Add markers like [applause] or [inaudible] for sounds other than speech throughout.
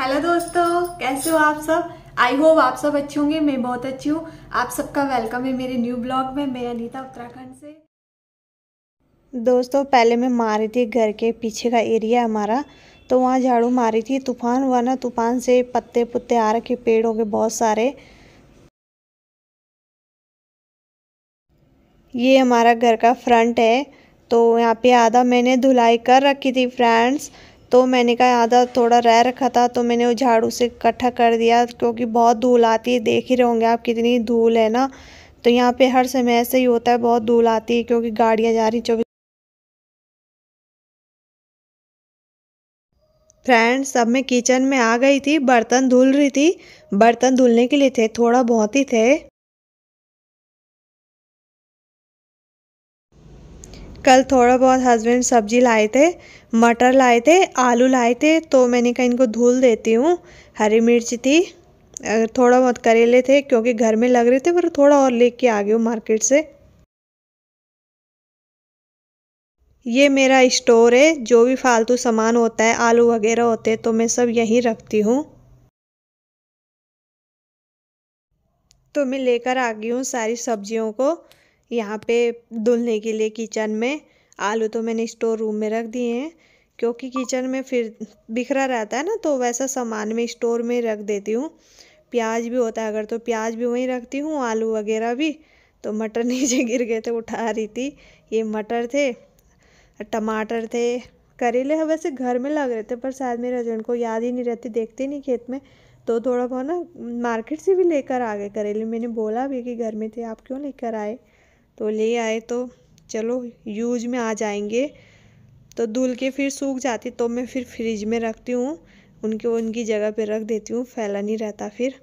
hello दोस्तों कैसे हो आप सब आई होप आप सब अच्छे होंगे मैं बहुत अच्छी हूँ आप सबका वेलकम है मेरे न्यू ब्लॉग में मैं अनीता उत्तराखंड से दोस्तों पहले मैं मारी थी घर के पीछे का एरिया हमारा तो वहाँ झाड़ू मारी थी तूफान हुआ ना तूफान से पत्ते पुत्ते आ रखे पेड़ हो गए बहुत सारे ये हमारा घर का फ्रंट है तो यहाँ पे आधा मैंने धुलाई कर रखी थी फ्रेंड्स तो मैंने कहा आधा थोड़ा रह रखा था तो मैंने वो झाड़ू से इकट्ठा कर दिया क्योंकि बहुत धूल आती है देख ही रहे होंगे आप कितनी धूल है ना तो यहाँ पे हर समय ऐसे ही होता है बहुत धूल आती है क्योंकि गाड़ियाँ जा रही चौबीस फ्रेंड्स अब मैं किचन में आ गई थी बर्तन धुल रही थी बर्तन धुलने के लिए थे थोड़ा बहुत ही थे कल थोड़ा बहुत हस्बैंड सब्जी लाए थे मटर लाए थे आलू लाए थे तो मैंने कहा इनको धुल देती हूँ हरी मिर्च थी थोड़ा बहुत करेले थे क्योंकि घर में लग रहे थे पर थोड़ा और लेके आ गए मार्केट से ये मेरा स्टोर है जो भी फालतू सामान होता है आलू वगैरह होते हैं तो मैं सब यहीं रखती हूँ तो मैं लेकर आ गई हूँ सारी सब्जियों को यहाँ पे धुलने के लिए किचन में आलू तो मैंने स्टोर रूम में रख दिए हैं क्योंकि किचन में फिर बिखरा रहता है ना तो वैसा सामान में स्टोर में रख देती हूँ प्याज भी होता है अगर तो प्याज भी वहीं रखती हूँ आलू वगैरह भी तो मटर [laughs] नीचे गिर गए थे उठा रही थी ये मटर थे टमाटर थे करेले वैसे घर में लग रहे थे पर शायद मेरे हस्बैंड को याद ही नहीं रहती देखते नहीं खेत में तो थोड़ा बहुत ना मार्केट से भी लेकर आ गए करेले मैंने बोला भी कि घर में थे आप क्यों लेकर आए तो ले आए तो चलो यूज में आ जाएंगे तो धुल के फिर सूख जाती तो मैं फिर फ्रिज में रखती हूँ उनके उनकी जगह पे रख देती हूँ फैला नहीं रहता फिर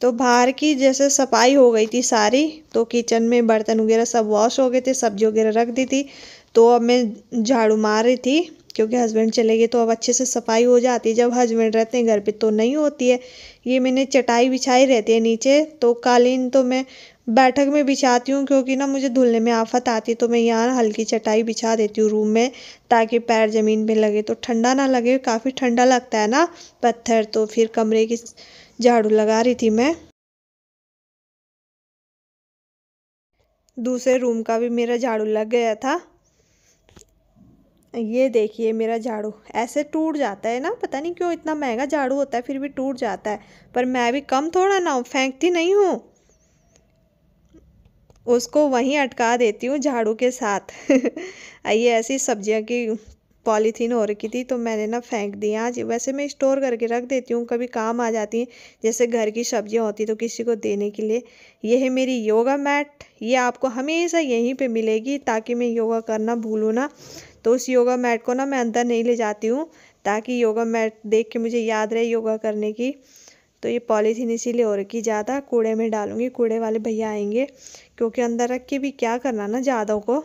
तो बाहर की जैसे सफाई हो गई थी सारी तो किचन में बर्तन वगैरह सब वॉश हो गए थे सब्जी वगैरह रख दी थी तो अब मैं झाड़ू मार रही थी क्योंकि हस्बैंड चले गए तो अब अच्छे से सफाई हो जाती है जब हस्बैंड रहते हैं घर पे तो नहीं होती है ये मैंने चटाई बिछाई रहती है नीचे तो कालीन तो मैं बैठक में बिछाती हूँ क्योंकि ना मुझे धुलने में आफत आती है तो मैं यहाँ हल्की चटाई बिछा देती हूँ रूम में ताकि पैर ज़मीन पर लगे तो ठंडा ना लगे काफ़ी ठंडा लगता है ना पत्थर तो फिर कमरे की झाड़ू लगा रही थी मैं दूसरे रूम का भी मेरा झाड़ू लग गया था ये देखिए मेरा झाड़ू ऐसे टूट जाता है ना पता नहीं क्यों इतना महंगा झाड़ू होता है फिर भी टूट जाता है पर मैं भी कम थोड़ा ना हूँ फेंकती नहीं हूँ उसको वहीं अटका देती हूँ झाड़ू के साथ [laughs] आइए ऐसी सब्जियाँ की पॉलीथीन हो रखी थी तो मैंने ना फेंक दी आज वैसे मैं स्टोर करके रख देती हूँ कभी काम आ जाती हैं जैसे घर की सब्जियाँ होती तो किसी को देने के लिए ये है मेरी योगा मैट ये आपको हमेशा यहीं पे मिलेगी ताकि मैं योगा करना भूलूँ ना तो उस योगा मैट को ना मैं अंदर नहीं ले जाती हूँ ताकि योगा मैट देख के मुझे याद रहे योगा करने की तो ये पॉलीथीन इसीलिए और की ज़्यादा कूड़े में डालूंगी कूड़े वाले भैया आएंगे क्योंकि अंदर रख के भी क्या करना ना ज़्यादा को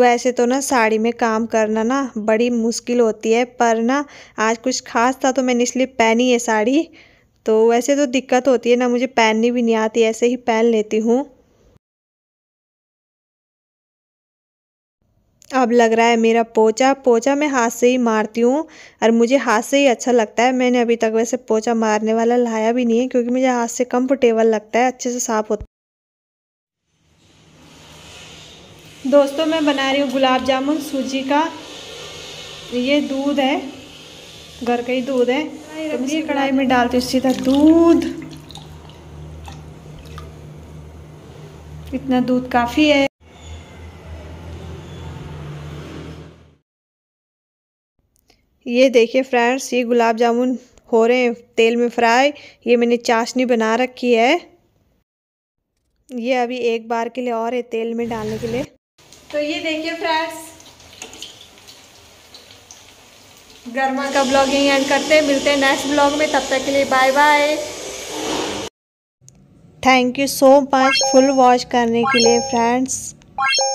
वैसे तो ना साड़ी में काम करना ना बड़ी मुश्किल होती है पर ना आज कुछ खास था तो मैंने इसलिए पहनी है साड़ी तो वैसे तो दिक्कत होती है ना मुझे पहननी भी नहीं आती ऐसे ही पहन लेती हूँ अब लग रहा है मेरा पोचा पोचा मैं हाथ से ही मारती हूँ और मुझे हाथ से ही अच्छा लगता है मैंने अभी तक वैसे पोचा मारने वाला लाया भी नहीं है क्योंकि मुझे हाथ से कंफर्टेबल लगता है अच्छे से साफ होता है दोस्तों मैं बना रही हूँ गुलाब जामुन सूजी का ये दूध है घर का ही दूध है तो कढ़ाई में डालती हूँ सीधा दूध इतना दूध काफ़ी है ये देखिए फ्रेंड्स ये गुलाब जामुन हो रहे हैं तेल में फ्राई ये मैंने चाशनी बना रखी है ये अभी एक बार के लिए और है तेल में डालने के लिए तो ये देखिए फ्रेंड्स गर्मा का ब्लॉगिंग एंड करते हैं मिलते हैं नेक्स्ट ब्लॉग में तब तक के लिए bye bye thank you so much full watch करने के लिए फ्रेंड्स